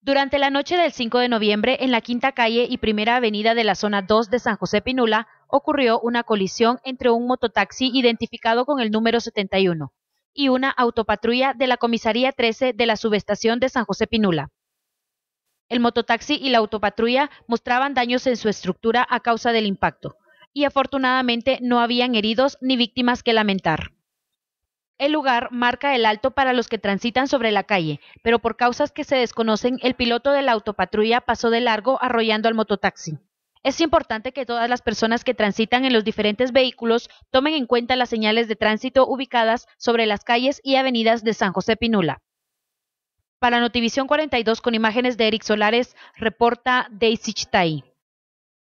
Durante la noche del 5 de noviembre, en la quinta calle y primera avenida de la zona 2 de San José Pinula, ocurrió una colisión entre un mototaxi identificado con el número 71 y una autopatrulla de la comisaría 13 de la subestación de San José Pinula. El mototaxi y la autopatrulla mostraban daños en su estructura a causa del impacto y afortunadamente no habían heridos ni víctimas que lamentar. El lugar marca el alto para los que transitan sobre la calle, pero por causas que se desconocen, el piloto de la autopatrulla pasó de largo arrollando al mototaxi. Es importante que todas las personas que transitan en los diferentes vehículos tomen en cuenta las señales de tránsito ubicadas sobre las calles y avenidas de San José Pinula. Para Notivisión 42 con imágenes de Eric Solares, reporta Daisy